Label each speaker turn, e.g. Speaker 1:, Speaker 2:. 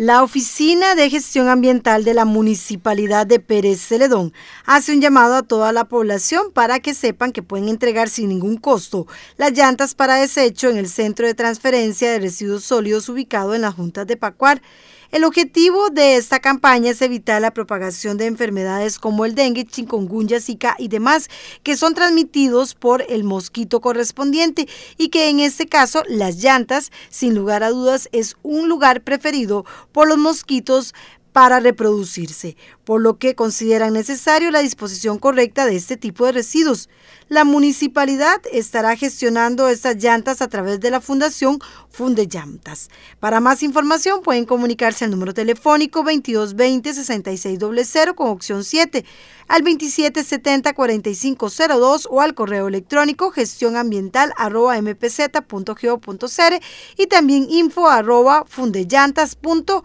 Speaker 1: La Oficina de Gestión Ambiental de la Municipalidad de Pérez Celedón hace un llamado a toda la población para que sepan que pueden entregar sin ningún costo las llantas para desecho en el Centro de Transferencia de Residuos Sólidos ubicado en la Junta de Pacuar. El objetivo de esta campaña es evitar la propagación de enfermedades como el dengue, chikungunya, zika y demás, que son transmitidos por el mosquito correspondiente y que en este caso las llantas, sin lugar a dudas, es un lugar preferido por los mosquitos para reproducirse, por lo que consideran necesario la disposición correcta de este tipo de residuos. La municipalidad estará gestionando estas llantas a través de la Fundación Funde Para más información pueden comunicarse al número telefónico 2220-6600 con opción 7, al 2770-4502 o al correo electrónico gestionambiental.mpz.geo.cr y también info info.fundellantas.org.